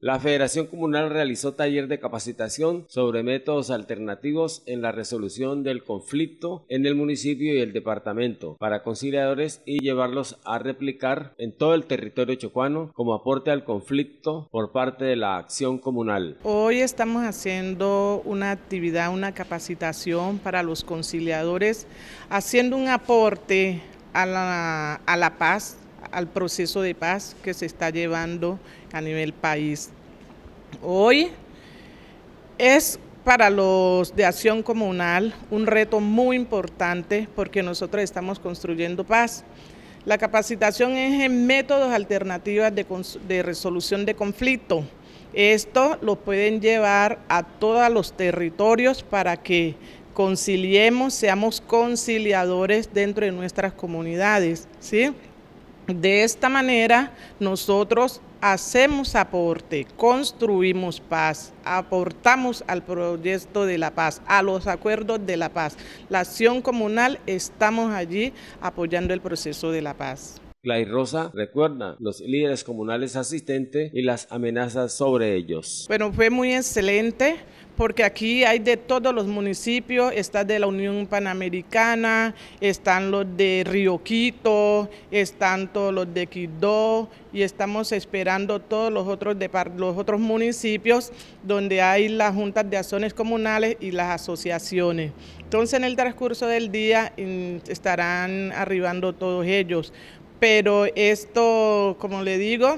La Federación Comunal realizó taller de capacitación sobre métodos alternativos en la resolución del conflicto en el municipio y el departamento para conciliadores y llevarlos a replicar en todo el territorio chocuano como aporte al conflicto por parte de la acción comunal. Hoy estamos haciendo una actividad, una capacitación para los conciliadores, haciendo un aporte a la, a la paz al proceso de paz que se está llevando a nivel país. Hoy es para los de acción comunal un reto muy importante porque nosotros estamos construyendo paz. La capacitación es en métodos alternativos de, resolución de conflicto. Esto lo pueden llevar a todos los territorios para que conciliemos, seamos conciliadores dentro de nuestras comunidades, ¿sí? De esta manera nosotros hacemos aporte, construimos paz, aportamos al proyecto de la paz, a los acuerdos de la paz. La acción comunal estamos allí apoyando el proceso de la paz. Rosa recuerda los líderes comunales asistentes y las amenazas sobre ellos. Bueno, fue muy excelente porque aquí hay de todos los municipios, está de la Unión Panamericana, están los de Quito, están todos los de Quidó y estamos esperando todos los otros, de, los otros municipios donde hay las juntas de acciones comunales y las asociaciones. Entonces en el transcurso del día mm, estarán arribando todos ellos. Pero esto, como le digo,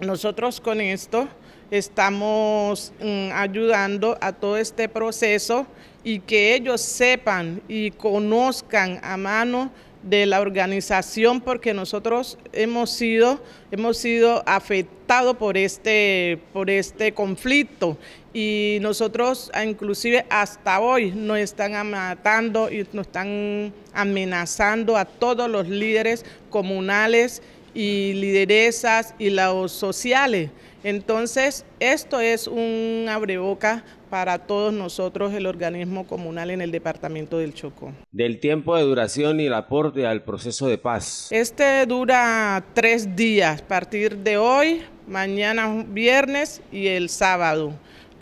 nosotros con esto estamos mm, ayudando a todo este proceso y que ellos sepan y conozcan a mano de la organización porque nosotros hemos sido, hemos sido afectados por este, por este conflicto y nosotros ah, inclusive hasta hoy nos están matando y nos están amenazando a todos los líderes comunales y lideresas y los sociales. Entonces, esto es un abreboca para todos nosotros, el organismo comunal en el departamento del Chocó. Del tiempo de duración y el aporte al proceso de paz. Este dura tres días, a partir de hoy, mañana viernes y el sábado.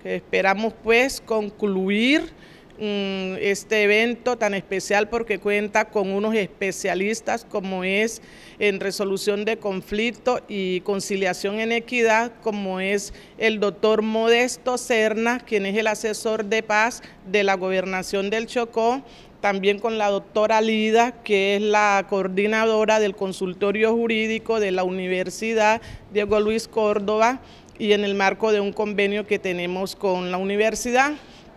Esperamos pues concluir Mm, este evento tan especial porque cuenta con unos especialistas como es en resolución de conflicto y conciliación en equidad, como es el doctor Modesto serna quien es el asesor de paz de la gobernación del Chocó, también con la doctora Lida, que es la coordinadora del consultorio jurídico de la Universidad Diego Luis Córdoba y en el marco de un convenio que tenemos con la universidad.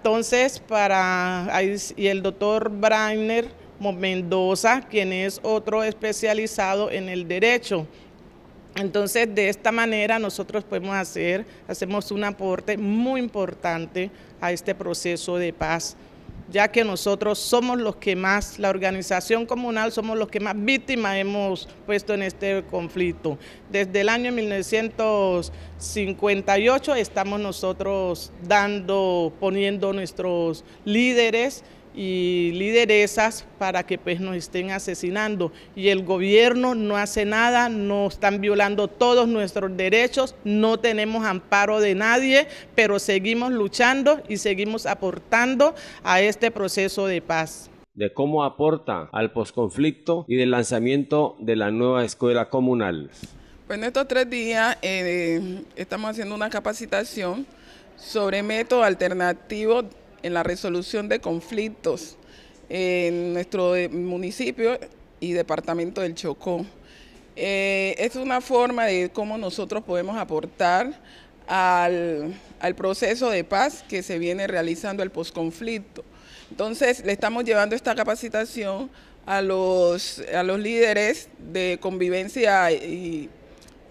Entonces, para y el doctor Brainer Mendoza, quien es otro especializado en el derecho. Entonces, de esta manera nosotros podemos hacer, hacemos un aporte muy importante a este proceso de paz ya que nosotros somos los que más, la organización comunal somos los que más víctimas hemos puesto en este conflicto. Desde el año 1958 estamos nosotros dando, poniendo nuestros líderes, y lideresas para que pues nos estén asesinando. Y el gobierno no hace nada, nos están violando todos nuestros derechos, no tenemos amparo de nadie, pero seguimos luchando y seguimos aportando a este proceso de paz de cómo aporta al posconflicto y del lanzamiento de la nueva escuela comunal. Pues en estos tres días eh, estamos haciendo una capacitación sobre método alternativo en la resolución de conflictos en nuestro eh, municipio y departamento del Chocó. Eh, es una forma de cómo nosotros podemos aportar al, proceso de paz que se viene realizando el posconflicto. Entonces, le estamos llevando esta capacitación a los, a los líderes de convivencia y,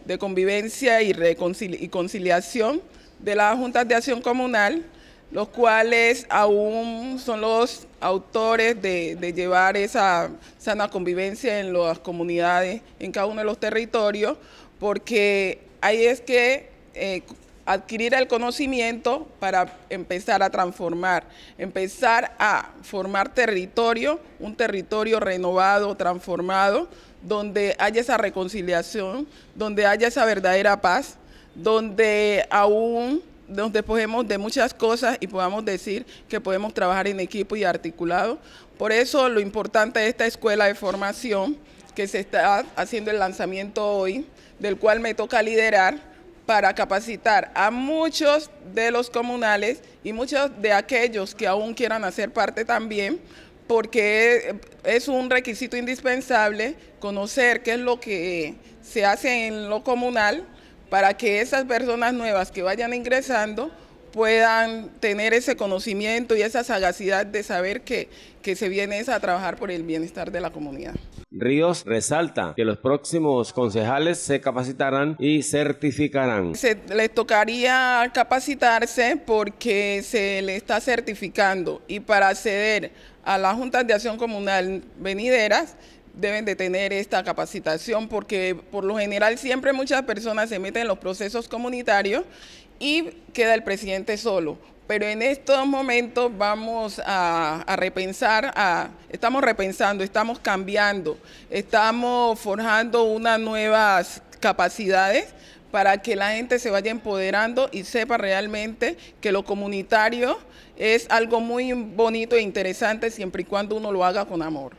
de convivencia y, y conciliación de las juntas de acción comunal los cuales aún son los autores de, llevar esa sana convivencia en las comunidades, en cada uno de los territorios, porque ahí es que eh, adquirir el conocimiento para empezar a transformar, empezar a formar territorio, un territorio renovado, transformado, donde haya esa reconciliación, donde haya esa verdadera paz, donde aún nos despojemos de muchas cosas y podamos decir que podemos trabajar en equipo y articulado. Por eso lo importante de esta escuela de formación que se está haciendo el lanzamiento hoy, del cual me toca liderar para capacitar a muchos de los comunales y muchos de aquellos que aún quieran hacer parte también, porque es un requisito indispensable conocer qué es lo que se hace en lo comunal para que esas personas nuevas que vayan ingresando puedan tener ese conocimiento y esa sagacidad de saber que, se viene a trabajar por el bienestar de la comunidad. Ríos resalta que los próximos concejales se capacitarán y certificarán. Se les tocaría capacitarse porque se le está certificando y para acceder a las juntas de acción comunal venideras deben de tener esta capacitación porque por lo general siempre muchas personas se meten en los procesos comunitarios y queda el presidente solo. Pero en estos momentos vamos a, repensar, estamos repensando, estamos cambiando, estamos forjando unas nuevas capacidades para que la gente se vaya empoderando y sepa realmente que lo comunitario es algo muy bonito e interesante siempre y cuando uno lo haga con amor.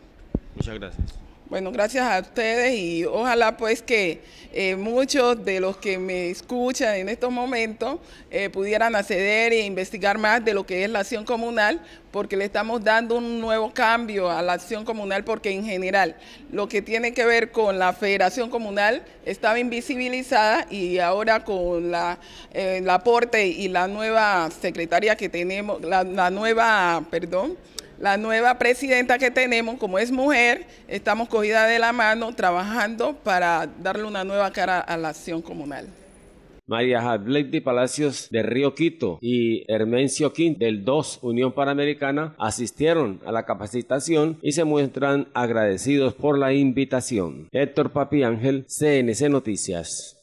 Muchas gracias. Bueno, gracias a ustedes y ojalá pues que eh, muchos de los que me escuchan en estos momentos eh, pudieran acceder e investigar más de lo que es la acción comunal, porque le estamos dando un nuevo cambio a la acción comunal, porque en general lo que tiene que ver con la federación comunal estaba invisibilizada y ahora con la, eh, el aporte y la nueva secretaria que tenemos, la nueva, perdón, la nueva presidenta que tenemos, como es mujer, estamos cogida de la mano trabajando para darle una nueva cara a la acción comunal. María de Palacios de Río Quito y Hermencio Quint del 2 Unión Panamericana asistieron a la capacitación y se muestran agradecidos por la invitación. Héctor Papi Ángel, CNC Noticias.